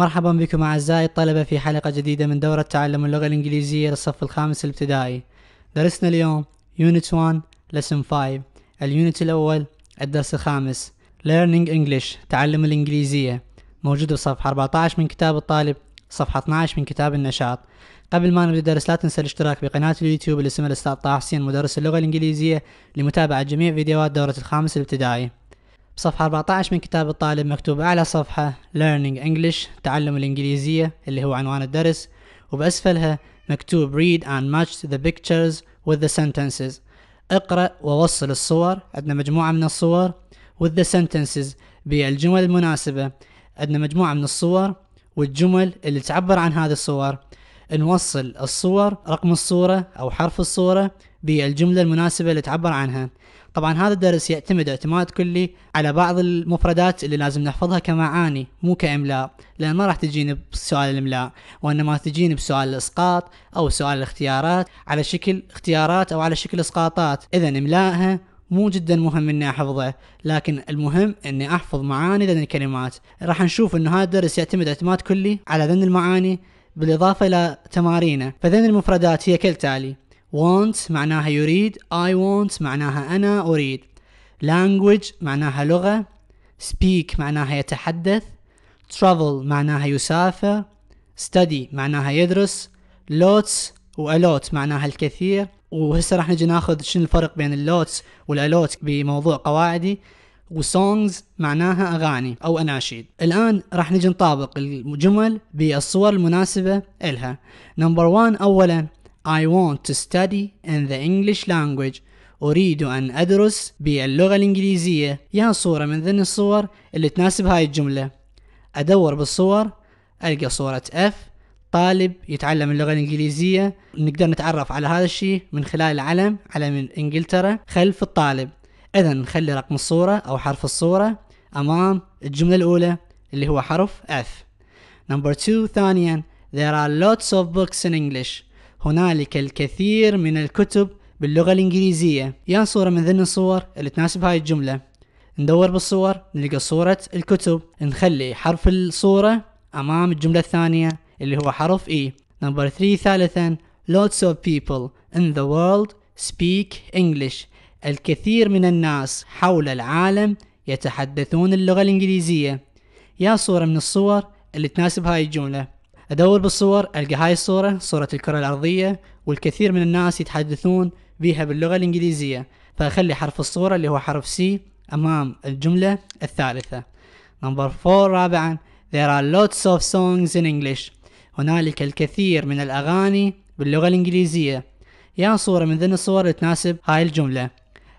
مرحبا بكم أعزائي الطلبة في حلقة جديدة من دورة تعلم اللغة الإنجليزية للصف الخامس الابتدائي درسنا اليوم Unit 1 Lesson 5 اليونت الأول الدرس الخامس Learning English تعلم الإنجليزية موجود بصفحة 14 من كتاب الطالب صفحة 12 من كتاب النشاط قبل ما نبدأ الدرس لا تنسى الاشتراك بقناة اليوتيوب اللي اسمها الأستاذ طه حسين مدرس اللغة الإنجليزية لمتابعة جميع فيديوهات دورة الخامس الابتدائي صفحة 14 من كتاب الطالب مكتوب أعلى صفحة Learning English تعلم الإنجليزية اللي هو عنوان الدرس وبأسفلها مكتوب Read and match the pictures with the sentences اقرأ ووصل الصور عندنا مجموعة من الصور with the sentences بالجمل المناسبة عندنا مجموعة من الصور والجمل اللي تعبر عن هذه الصور نوصل الصور رقم الصورة أو حرف الصورة بالجملة المناسبة اللي تعبر عنها طبعا هذا الدرس يعتمد اعتماد كلي على بعض المفردات اللي لازم نحفظها كمعاني مو كاملاء لان ما راح تجيني بسؤال الاملاء وانما تجيني بسؤال الاسقاط او سؤال الاختيارات على شكل اختيارات او على شكل اسقاطات اذا املائها مو جدا مهم اني احفظه لكن المهم اني احفظ معاني ذن الكلمات راح نشوف انه هذا الدرس يعتمد اعتماد كلي على ذن المعاني بالاضافه الى تمارينه فذن المفردات هي كالتالي want معناها يريد I want معناها أنا أريد language معناها لغة speak معناها يتحدث travel معناها يسافر study معناها يدرس lots و a معناها الكثير وهسه راح نجي ناخذ شنو الفرق بين اللوتس والالوت بموضوع قواعدي وسونجز معناها اغاني او اناشيد الان راح نجي نطابق الجمل بالصور المناسبه الها نمبر 1 اولا I want to study in the English language أريد أن أدرس باللغة الإنجليزية يا صورة من ضمن الصور اللي تناسب هاي الجملة أدور بالصور ألقى صورة F طالب يتعلم اللغة الإنجليزية نقدر نتعرف على هذا الشيء من خلال العلم علم إنجلترا خلف الطالب إذا نخلي رقم الصورة أو حرف الصورة أمام الجملة الأولى اللي هو حرف F Number two ثانيا There are lots of books in English هنالك الكثير من الكتب باللغة الإنجليزية يا صورة من ضمن الصور اللي تناسب هاي الجملة ندور بالصور نلقى صورة الكتب نخلي حرف الصورة أمام الجملة الثانية اللي هو حرف E نمبر 3 ثالثا lots of people in the world speak English الكثير من الناس حول العالم يتحدثون اللغة الإنجليزية يا صورة من الصور اللي تناسب هاي الجملة أدور بالصور ألقى هاي الصورة صورة الكرة الأرضية والكثير من الناس يتحدثون بها باللغة الإنجليزية فأخلي حرف الصورة اللي هو حرف سي أمام الجملة الثالثة نمبر 4 رابعا There are lots of songs in English هنالك الكثير من الأغاني باللغة الإنجليزية يا صورة من ضمن الصور اللي تناسب هاي الجملة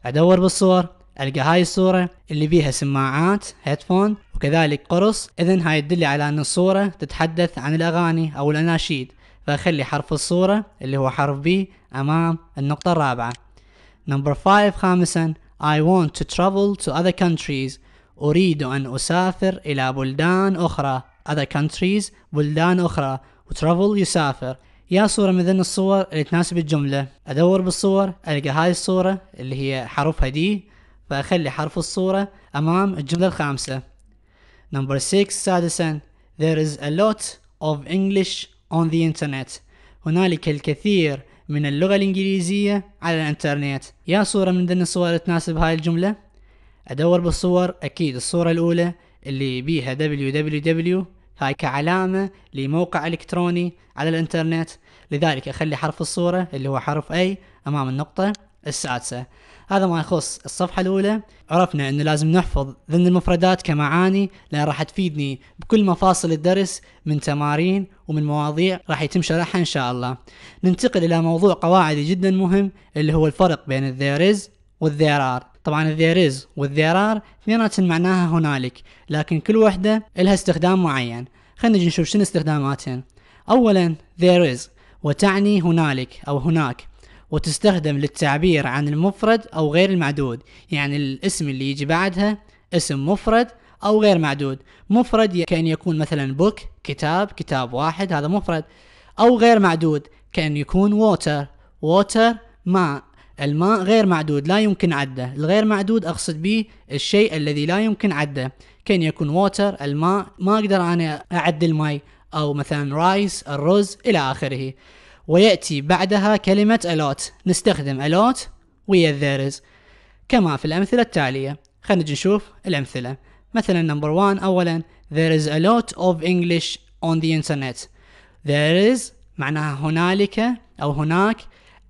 أدور بالصور ألقى هاي الصورة اللي بيها سماعات هيدفون وكذلك قرص إذن هاي تدلي على أن الصورة تتحدث عن الأغاني أو الأناشيد فأخلي حرف الصورة اللي هو حرف B أمام النقطة الرابعة نمبر 5 خامسا I want to travel to other countries أريد أن أسافر إلى بلدان أخرى other countries بلدان أخرى وترافل يسافر يا صورة من ضمن الصور اللي تناسب الجملة أدور بالصور ألقى هاي الصورة اللي هي حرفها دي فأخلي حرف الصورة أمام الجملة الخامسة Number 6 سادسا There is a lot of English on the internet هنالك الكثير من اللغة الإنجليزية على الإنترنت يا صورة من ضمن الصور تناسب هاي الجملة أدور بالصور أكيد الصورة الأولى اللي بيها www هاي كعلامة لموقع إلكتروني على الإنترنت لذلك أخلي حرف الصورة اللي هو حرف A أمام النقطة السادسة هذا ما يخص الصفحة الأولى عرفنا أنه لازم نحفظ ضمن المفردات كمعاني لأن راح تفيدني بكل مفاصل الدرس من تمارين ومن مواضيع راح يتم شرحها إن شاء الله ننتقل إلى موضوع قواعدي جدا مهم اللي هو الفرق بين there is والذير are طبعا الذير is والذير are اثنيناتهم معناها هنالك لكن كل وحدة لها استخدام معين خلينا نجي نشوف شنو استخداماتهن أولا there is وتعني هنالك أو هناك وتستخدم للتعبير عن المفرد أو غير المعدود يعني الاسم اللي يجي بعدها اسم مفرد أو غير معدود مفرد كأن يكون مثلا بوك كتاب كتاب واحد هذا مفرد أو غير معدود كأن يكون ووتر ووتر ماء الماء غير معدود لا يمكن عده الغير معدود أقصد به الشيء الذي لا يمكن عده كأن يكون ووتر الماء ما أقدر أنا أعد الماء أو مثلا رايس الرز إلى آخره ويأتي بعدها كلمة a lot نستخدم a lot ويا there is كما في الأمثلة التالية خلينا نجي نشوف الأمثلة مثلا نمبر 1 أولا there is a lot of English on the internet there is معناها هنالك أو هناك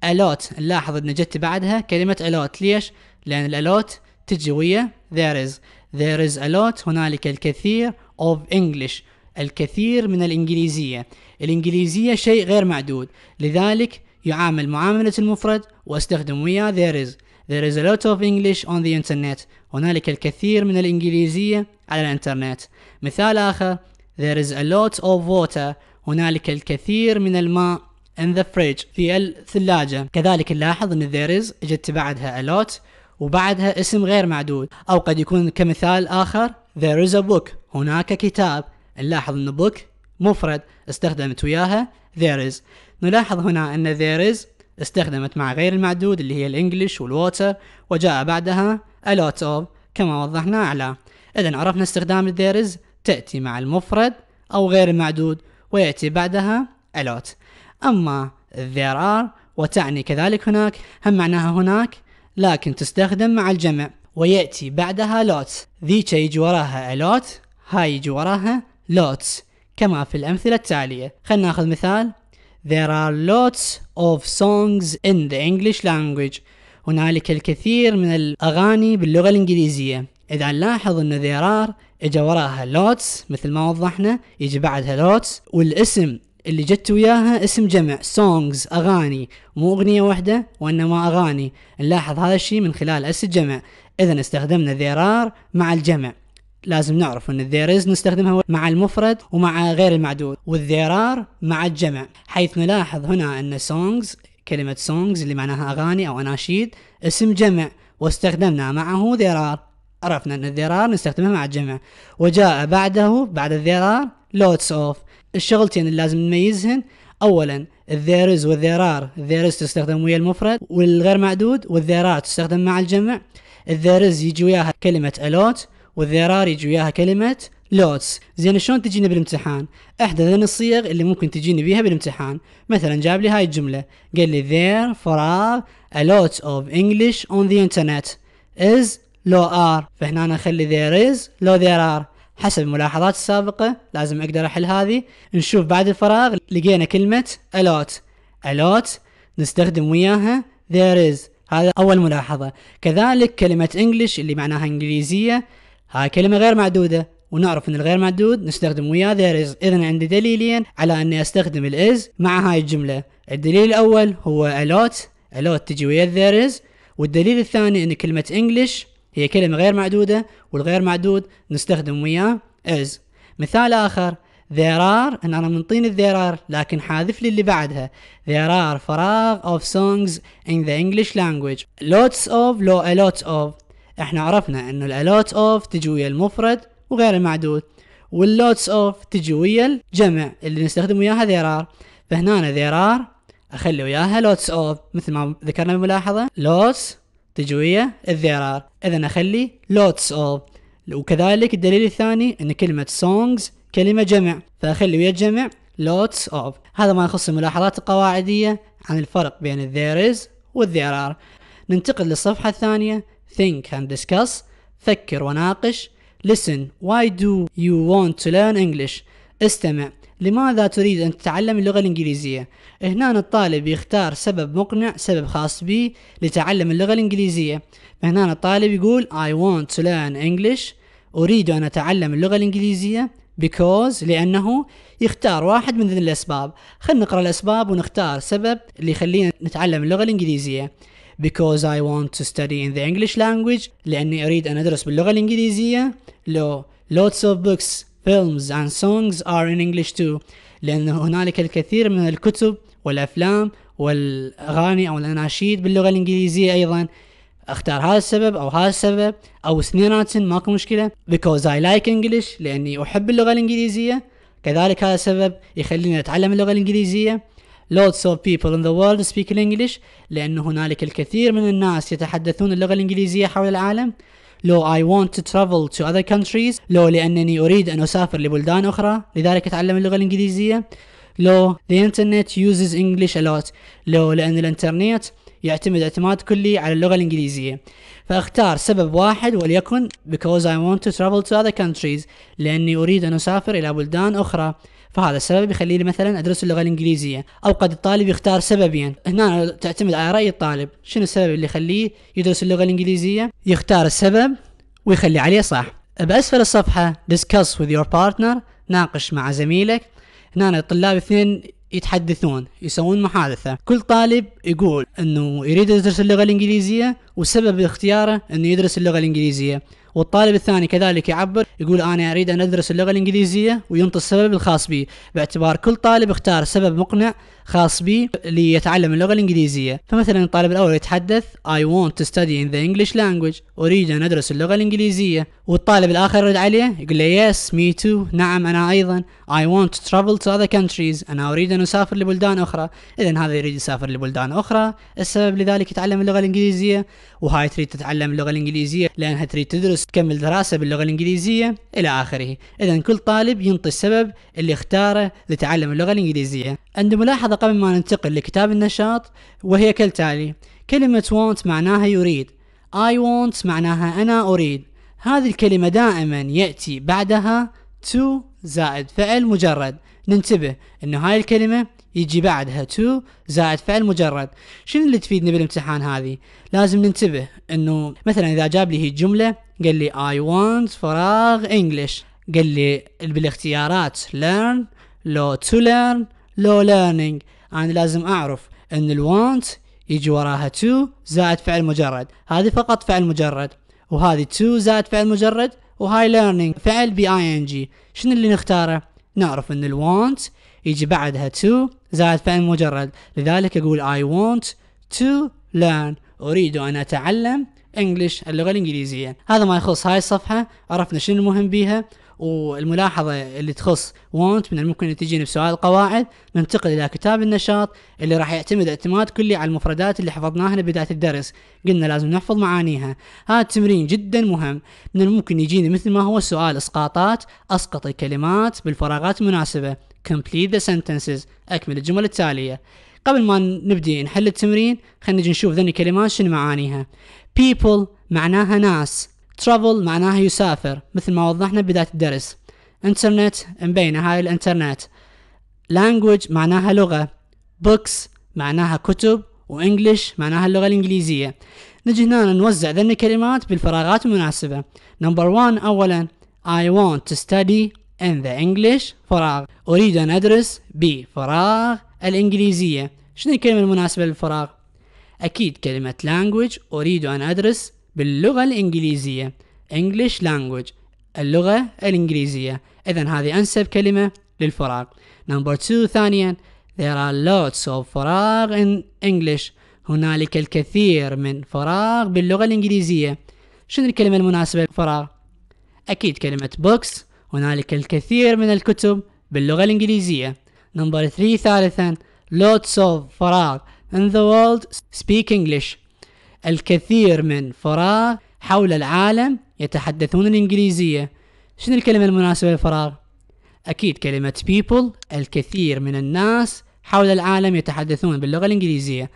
a lot نلاحظ أن جت بعدها كلمة a lot ليش؟ لأن a lot تجي ويا there is there is a lot هنالك الكثير of English الكثير من الإنجليزية الإنجليزية شيء غير معدود لذلك يعامل معاملة المفرد واستخدم وياه there is There is a lot of English on the internet. هنالك الكثير من الإنجليزية على الإنترنت. مثال آخر There is a lot of water. هنالك الكثير من الماء in the fridge في الثلاجة. كذلك نلاحظ أن there is جت بعدها a lot وبعدها اسم غير معدود أو قد يكون كمثال آخر There is a book. هناك كتاب. نلاحظ ان بوك مفرد استخدمت وياها there is نلاحظ هنا ان there is استخدمت مع غير المعدود اللي هي الانجليش والووتر وجاء بعدها a lot of كما وضحنا أعلى إذا عرفنا استخدام there is تأتي مع المفرد أو غير المعدود ويأتي بعدها a lot أما there are وتعني كذلك هناك هم معناها هناك لكن تستخدم مع الجمع ويأتي بعدها lots ذي يجي وراها a lot هاي يجي وراها lots كما في الأمثلة التالية خلنا ناخذ مثال There are lots of songs in the English language هنالك الكثير من الأغاني باللغة الإنجليزية إذا نلاحظ أن there are إجا وراها lots مثل ما وضحنا يجي بعدها lots والاسم اللي جت وياها اسم جمع songs أغاني مو أغنية واحدة وإنما أغاني نلاحظ هذا الشيء من خلال اس الجمع إذا استخدمنا there are مع الجمع لازم نعرف ان there is نستخدمها مع المفرد ومع غير المعدود والذيرار مع الجمع حيث نلاحظ هنا ان songs كلمة songs اللي معناها أغاني أو أناشيد اسم جمع واستخدمنا معه ذيرار عرفنا أن الذرار نستخدمها مع الجمع وجاء بعده بعد الذرار lots of الشغلتين اللي لازم نميزهن أولا there is والذرار there is تستخدم ويا المفرد والغير معدود والذرار تستخدم مع الجمع there is يجي وياها كلمة a lot والذرار يجي وياها كلمه لوتس زين شلون تجينا بالامتحان احدى ذن الصيغ اللي ممكن تجيني بيها بالامتحان مثلا جاب لي هاي الجمله قال لي there for a lot of English on the internet is low are فهنا أنا اخلي there is low there are حسب الملاحظات السابقة لازم أقدر أحل هذه نشوف بعد الفراغ لقينا كلمة الوت الوت نستخدم وياها there is هذا أول ملاحظة كذلك كلمة English اللي معناها إنجليزية هاي كلمة غير معدودة ونعرف ان الغير معدود نستخدم وياه there is اذا عندي دليلين على اني استخدم الاز مع هاي الجملة الدليل الاول هو a lot a lot تجي ويا there is والدليل الثاني ان كلمة English هي كلمة غير معدودة والغير معدود نستخدم وياه is مثال اخر there are ان انا منطين there are لكن حاذف لي اللي بعدها there are فراغ of songs in the English language lots of لو a lot of احنا عرفنا انه الالوت اوف تجي ويا المفرد وغير المعدود واللوتس اوف تجي ويا الجمع اللي نستخدم وياها ذيرار فهنا ذيرار اخلي وياها لوتس اوف مثل ما ذكرنا بالملاحظه لوتس تجي ويا الذيرار اذا اخلي لوتس اوف وكذلك الدليل الثاني ان كلمه سونجز كلمه جمع فاخلي ويا الجمع لوتس اوف هذا ما يخص الملاحظات القواعدية عن الفرق بين there are ننتقل للصفحة الثانية think and discuss فكر وناقش listen why do you want to learn English استمع لماذا تريد أن تتعلم اللغة الإنجليزية؟ هنا الطالب يختار سبب مقنع سبب خاص به لتعلم اللغة الإنجليزية فهنا الطالب يقول I want to learn English أريد أن أتعلم اللغة الإنجليزية because لأنه يختار واحد من ذي الأسباب خلينا نقرأ الأسباب ونختار سبب اللي يخلينا نتعلم اللغة الإنجليزية because I want to study in the English language لأني أريد أن أدرس باللغة الإنجليزية لو lots of books films and songs are in English too لأن هنالك الكثير من الكتب والأفلام والأغاني أو الأناشيد باللغة الإنجليزية أيضا اختار هذا السبب او هذا السبب او اثنيناتهم ماكو مشكله because I like English لاني احب اللغه الانجليزيه كذلك هذا السبب يخليني اتعلم اللغه الانجليزيه lots of people in the world speak English لأن هنالك الكثير من الناس يتحدثون اللغة الإنجليزية حول العالم لو I want to travel to other countries لو لأنني أريد أن أسافر لبلدان أخرى لذلك أتعلم اللغة الإنجليزية لو the internet uses English a lot لو لأن الإنترنت يعتمد اعتماد كلي على اللغة الإنجليزية فأختار سبب واحد وليكن because I want to travel to other countries لأني أريد أن أسافر إلى بلدان أخرى فهذا السبب يخليني مثلا ادرس اللغه الانجليزيه او قد الطالب يختار سببيا هنا تعتمد على راي الطالب شنو السبب اللي يخليه يدرس اللغه الانجليزيه يختار السبب ويخلي عليه صح باسفل الصفحه discuss with your partner ناقش مع زميلك هنا الطلاب اثنين يتحدثون يسوون محادثة كل طالب يقول انه يريد يدرس اللغة الانجليزية وسبب اختياره انه يدرس اللغة الانجليزية والطالب الثاني كذلك يعبر يقول أنا أريد أن أدرس اللغة الإنجليزية وينطي السبب الخاص بي باعتبار كل طالب اختار سبب مقنع خاص به ليتعلم اللغة الإنجليزية فمثلا الطالب الأول يتحدث I want to study in the English language أريد أن أدرس اللغة الإنجليزية والطالب الآخر يرد عليه يقول له yes me too نعم أنا أيضا I want to travel to other countries أنا أريد أن أسافر لبلدان أخرى إذا هذا يريد يسافر لبلدان أخرى السبب لذلك يتعلم اللغة الإنجليزية وهاي تريد تتعلم اللغة الإنجليزية لأنها تريد تدرس تكمل دراسة باللغة الإنجليزية إلى آخره إذا كل طالب ينطي السبب اللي اختاره لتعلم اللغة الإنجليزية عندي ملاحظة قبل ما ننتقل لكتاب النشاط وهي كالتالي كلمة want معناها يريد I want معناها أنا أريد هذه الكلمة دائما يأتي بعدها تو زائد فعل مجرد ننتبه انه هاي الكلمة يجي بعدها تو زائد فعل مجرد شنو اللي تفيدنا بالامتحان هذه لازم ننتبه انه مثلا اذا جاب لي هي الجملة قال لي I want فراغ English قال لي بالاختيارات learn لو to learn لو learning انا لازم اعرف ان الوانت يجي وراها تو زائد فعل مجرد هذه فقط فعل مجرد وهذه تو زائد فعل مجرد وهاي ليرنينج فعل بي اي ان جي شنو اللي نختاره نعرف ان الوانت يجي بعدها to زائد فعل مجرد لذلك اقول اي want to learn اريد ان اتعلم انجلش اللغه الانجليزيه هذا ما يخص هاي الصفحه عرفنا شنو المهم بيها والملاحظة اللي تخص وونت من الممكن أن تجيني بسؤال القواعد ننتقل إلى كتاب النشاط اللي راح يعتمد اعتماد كلي على المفردات اللي حفظناها لبداية الدرس قلنا لازم نحفظ معانيها هذا التمرين جدا مهم من الممكن يجيني مثل ما هو سؤال إسقاطات أسقط الكلمات بالفراغات المناسبة complete the sentences أكمل الجمل التالية قبل ما نبدي نحل التمرين خلينا نجي نشوف ذني الكلمات شنو معانيها people معناها ناس travel معناها يسافر مثل ما وضحنا بداية الدرس internet مبينة هاي الانترنت language معناها لغة books معناها كتب وانجلش معناها اللغة الإنجليزية نجي هنا نوزع ذن الكلمات بالفراغات المناسبة نمبر 1 أولا I want to study in the English فراغ أريد أن أدرس بفراغ الإنجليزية شنو الكلمة المناسبة للفراغ؟ أكيد كلمة language أريد أن أدرس باللغة الإنجليزية English language اللغة الإنجليزية إذا هذه أنسب كلمة للفراغ نمبر 2 ثانيا There are lots of فراغ in English هنالك الكثير من فراغ باللغة الإنجليزية شنو الكلمة المناسبة للفراغ؟ أكيد كلمة books هنالك الكثير من الكتب باللغة الإنجليزية نمبر 3 ثالثا lots of فراغ in the world speak English الكثير من فراغ حول العالم يتحدثون الإنجليزية شنو الكلمة المناسبة للفراغ؟ أكيد كلمة people الكثير من الناس حول العالم يتحدثون باللغة الإنجليزية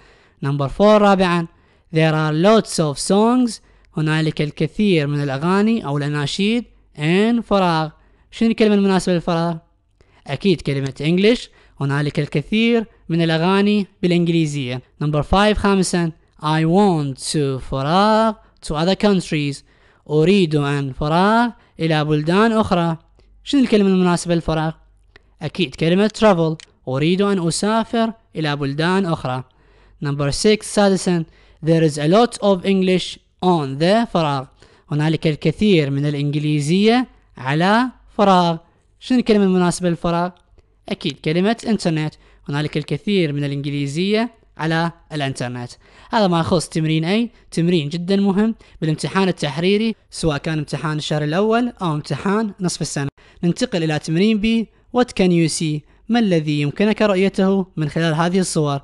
نمبر فور رابعا There are lots of songs هنالك الكثير من الأغاني أو الأناشيد in فراغ شنو الكلمة المناسبة للفراغ؟ أكيد كلمة English هنالك الكثير من الأغاني بالإنجليزية نمبر فايف خامسا I want to فراغ to other countries أريد أن فراغ إلى بلدان أخرى شنو الكلمة المناسبة للفراغ؟ أكيد كلمة travel أريد أن أسافر إلى بلدان أخرى Number 6 سادسا There is a lot of English on the فراغ هنالك الكثير من الإنجليزية على فراغ شنو الكلمة المناسبة للفراغ؟ أكيد كلمة إنترنت هنالك الكثير من الإنجليزية على الإنترنت هذا ما يخص تمرين اي تمرين جدا مهم بالامتحان التحريري سواء كان امتحان الشهر الاول او امتحان نصف السنه ننتقل الى تمرين بي what can you see ما الذي يمكنك رؤيته من خلال هذه الصور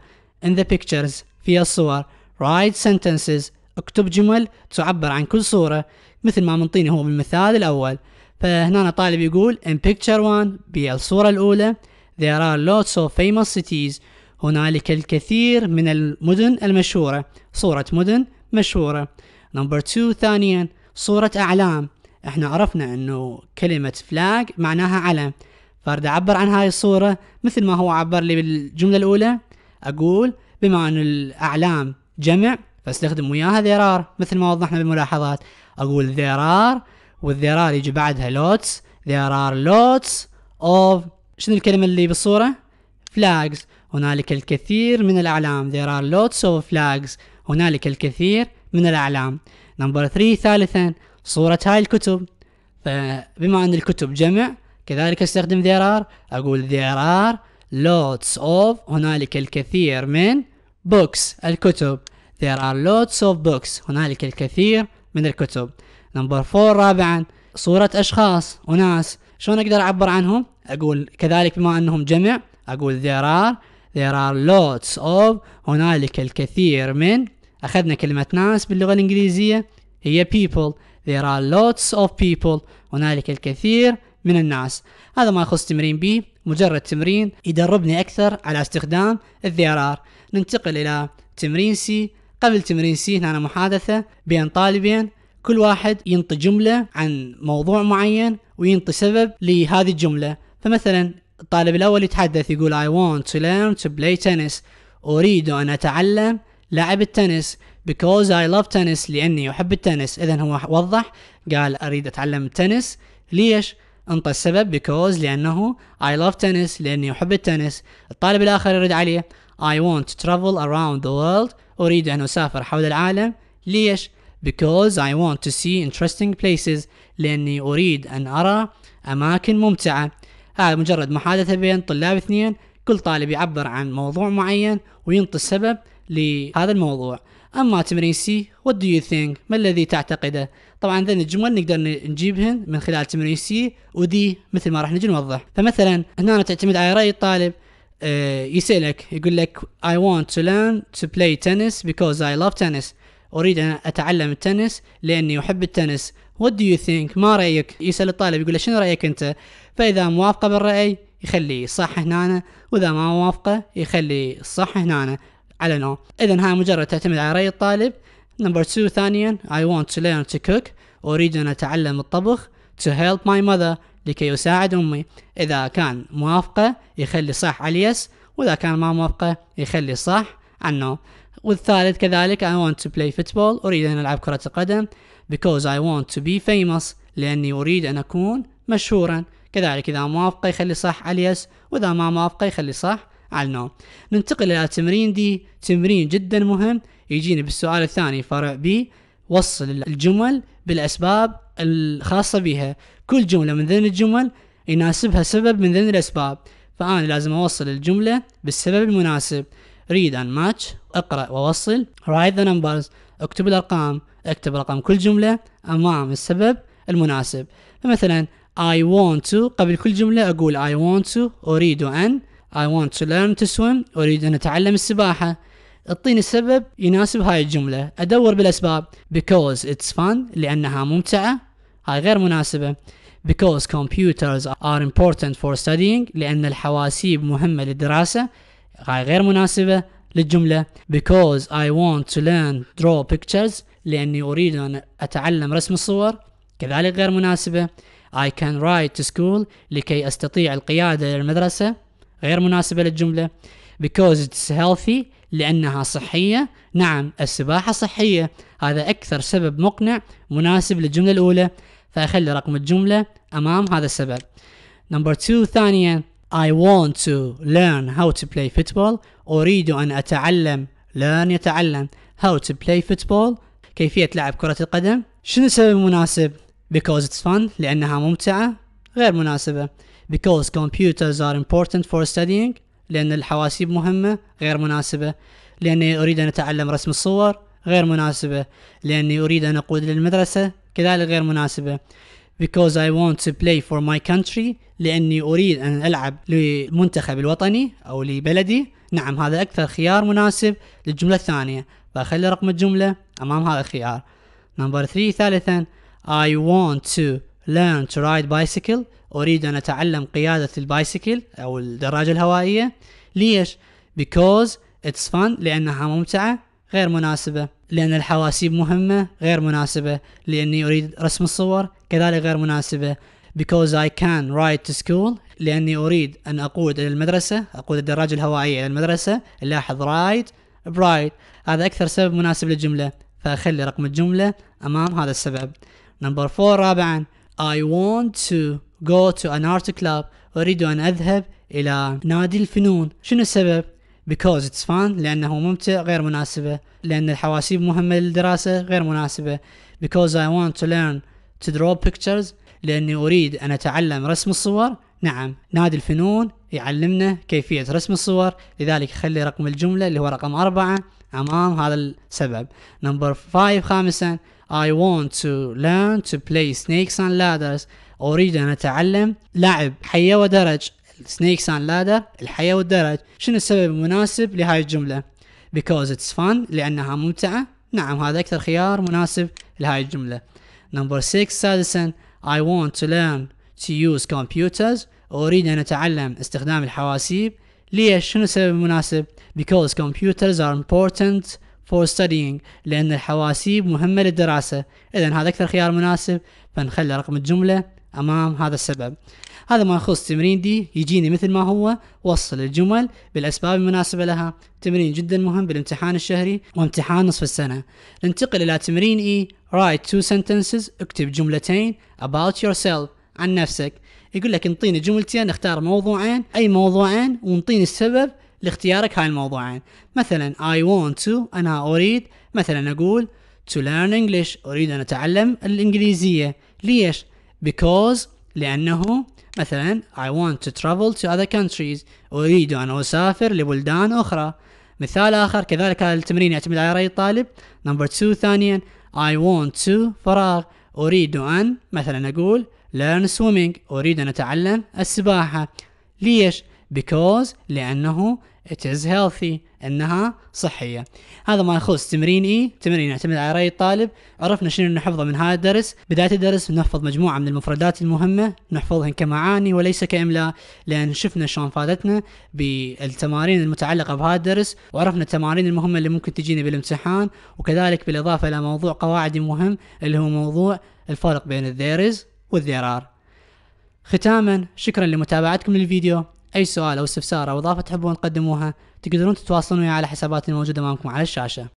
in the pictures في الصور write sentences اكتب جمل تعبر عن كل صورة مثل ما منطيني هو بالمثال الأول فهنا طالب يقول in picture 1 بالصورة الأولى there are lots of famous cities هنالك الكثير من المدن المشهورة صورة مدن مشهورة نمبر 2 ثانيا صورة أعلام احنا عرفنا انه كلمة فلاج معناها علم فارد أعبر عن هاي الصورة مثل ما هو عبر لي بالجملة الأولى أقول بما أن الأعلام جمع فاستخدم وياها ذرار مثل ما وضحنا بالملاحظات أقول ذرار والذرار يجي بعدها لوتس there are lots of شنو الكلمة اللي بالصورة؟ flags هنالك الكثير من الأعلام there are lots of flags هنالك الكثير من الأعلام نمبر 3 ثالثا صورة هاي الكتب فبما أن الكتب جمع كذلك استخدم there are أقول there are lots of هنالك الكثير من books الكتب there are lots of books هنالك الكثير من الكتب نمبر 4 رابعا صورة أشخاص وناس شلون أقدر أعبر عنهم أقول كذلك بما أنهم جمع أقول there are there are lots of هنالك الكثير من أخذنا كلمة ناس باللغة الإنجليزية هي people there are lots of people هنالك الكثير من الناس هذا ما يخص تمرين بي مجرد تمرين يدربني أكثر على استخدام are ننتقل إلى تمرين سي قبل تمرين سي هنا محادثة بين طالبين كل واحد ينطي جملة عن موضوع معين وينطي سبب لهذه الجملة فمثلا الطالب الأول يتحدث يقول I want to learn to play tennis أريد أن أتعلم لعب التنس because I love tennis لأني أحب التنس إذا هو وضح قال أريد أتعلم التنس ليش؟ انطى السبب because لأنه I love tennis لأني أحب التنس الطالب الآخر يرد عليه I want to travel around the world أريد أن أسافر حول العالم ليش؟ because I want to see interesting places لأني أريد أن أرى أماكن ممتعة هذا مجرد محادثة بين طلاب اثنين كل طالب يعبر عن موضوع معين وينطي السبب لهذا الموضوع اما تمرين سي وات دو يو ثينك ما الذي تعتقده طبعا ذن الجمل نقدر نجيبهن من خلال تمرين سي ودي مثل ما راح نجي نوضح فمثلا هنا تعتمد على راي الطالب آه، يسألك يقول لك I want to learn to play tennis because I love tennis أريد أن أتعلم التنس لأني أحب التنس وات دو يو ثينك ما رايك يسال الطالب يقول له شنو رايك انت فاذا موافقه بالراي يخلي صح هنا واذا ما موافقه يخلي صح هنا على نو اذا هاي مجرد تعتمد على راي الطالب نمبر 2 ثانيا I want to learn to cook أريد أن أتعلم الطبخ to help my mother لكي أساعد أمي إذا كان موافقة يخلي صح على اليس وإذا كان ما موافقة يخلي صح عنه والثالث كذلك I want to play football أريد أن ألعب كرة القدم because I want to be famous لأني أريد أن أكون مشهورا كذلك إذا موافقة يخلي صح على yes وإذا ما موافقة يخلي صح على no ننتقل إلى تمرين دي تمرين جدا مهم يجيني بالسؤال الثاني فرع B وصل الجمل بالأسباب الخاصة بها كل جملة من ضمن الجمل يناسبها سبب من ضمن الأسباب فأنا لازم أوصل الجملة بالسبب المناسب read and match اقرأ ووصل write the numbers اكتب الأرقام اكتب رقم كل جملة أمام السبب المناسب فمثلا I want to قبل كل جملة أقول I want to أريد أن I want to learn to swim أريد أن أتعلم السباحة اعطيني السبب يناسب هاي الجملة أدور بالأسباب because it's fun لأنها ممتعة هاي غير مناسبة because computers are important for studying لأن الحواسيب مهمة للدراسة غير مناسبة للجملة because I want to learn draw pictures لأني أريد أن أتعلم رسم الصور كذلك غير مناسبة I can ride to school لكي أستطيع القيادة للمدرسة غير مناسبة للجملة because it's healthy لأنها صحية نعم السباحة صحية هذا أكثر سبب مقنع مناسب للجملة الأولى فأخلي رقم الجملة أمام هذا السبب نمبر 2 ثانيا I want to learn how to play football أريد أن أتعلم learn يتعلم how to play football كيفية لعب كرة القدم شنو السبب المناسب because it's fun لأنها ممتعة غير مناسبة because computers are important for studying لأن الحواسيب مهمة غير مناسبة لأني أريد أن أتعلم رسم الصور غير مناسبة لأني أريد أن أقود للمدرسة كذلك غير مناسبة because I want to play for my country لأني أريد أن ألعب للمنتخب الوطني أو لبلدي نعم هذا أكثر خيار مناسب للجملة الثانية فأخلي رقم الجملة أمام هذا الخيار نمبر 3 ثالثا I want to learn to ride bicycle أريد أن أتعلم قيادة البايسكل أو الدراجة الهوائية ليش؟ because it's fun لأنها ممتعة غير مناسبة لأن الحواسيب مهمة غير مناسبة لأني أريد رسم الصور كذلك غير مناسبة because I can ride to school لأني أريد أن أقود إلى المدرسة أقود الدراجة الهوائية إلى المدرسة لاحظ رايد برايد هذا أكثر سبب مناسب للجملة فأخلي رقم الجملة أمام هذا السبب نمبر فور رابعا I want to go to an art club أريد أن أذهب إلى نادي الفنون شنو السبب؟ because it's fun لأنه ممتع غير مناسبة لأن الحواسيب مهمة للدراسة غير مناسبة because I want to learn to draw pictures لأني أريد أن أتعلم رسم الصور نعم نادي الفنون يعلمنا كيفية رسم الصور لذلك خلي رقم الجملة اللي هو رقم أربعة أمام هذا السبب نمبر فايف خامسا I want to learn to play snakes and ladders أريد أن أتعلم لعب حية ودرج سنيكس اند لادر الحياة والدرج شنو السبب المناسب لهاي الجملة because it's fun لأنها ممتعة نعم هذا أكثر خيار مناسب لهاي الجملة نمبر 6 سادسا I want to learn to use computers أريد أن أتعلم استخدام الحواسيب ليش شنو السبب المناسب because computers are important for studying لأن الحواسيب مهمة للدراسة إذا هذا أكثر خيار مناسب فنخلي رقم الجملة امام هذا السبب هذا ما يخص تمرين دي يجيني مثل ما هو وصل الجمل بالاسباب المناسبه لها تمرين جدا مهم بالامتحان الشهري وامتحان نصف السنه ننتقل الى تمرين اي e. write two sentences اكتب جملتين about yourself عن نفسك يقول لك انطيني جملتين اختار موضوعين اي موضوعين وانطيني السبب لاختيارك هاي الموضوعين مثلا I want to أنا أريد مثلا أقول to learn English أريد أن أتعلم الإنجليزية ليش؟ because لأنه مثلا I want to travel to other countries أريد أن أسافر لبلدان أخرى مثال آخر كذلك هذا التمرين يعتمد على رأي الطالب number two ثانيا I want to فراغ أريد أن مثلا أقول learn swimming أريد أن أتعلم السباحة ليش؟ because لأنه it is healthy انها صحيه هذا ما يخص تمرين اي تمرين يعتمد على راي الطالب عرفنا شنو نحفظه من هذا الدرس بدايه الدرس نحفظ مجموعه من المفردات المهمه نحفظهن كمعاني وليس كاملاء لان شفنا شلون فادتنا بالتمارين المتعلقه بهذا الدرس وعرفنا التمارين المهمه اللي ممكن تجينا بالامتحان وكذلك بالاضافه الى موضوع قواعد مهم اللي هو موضوع الفرق بين الذيرز والذيرار ختاما شكرا لمتابعتكم للفيديو اي سؤال او استفسار او اضافه تحبون تقدموها تقدرون تتواصلون وياي على حساباتي الموجوده امامكم على الشاشه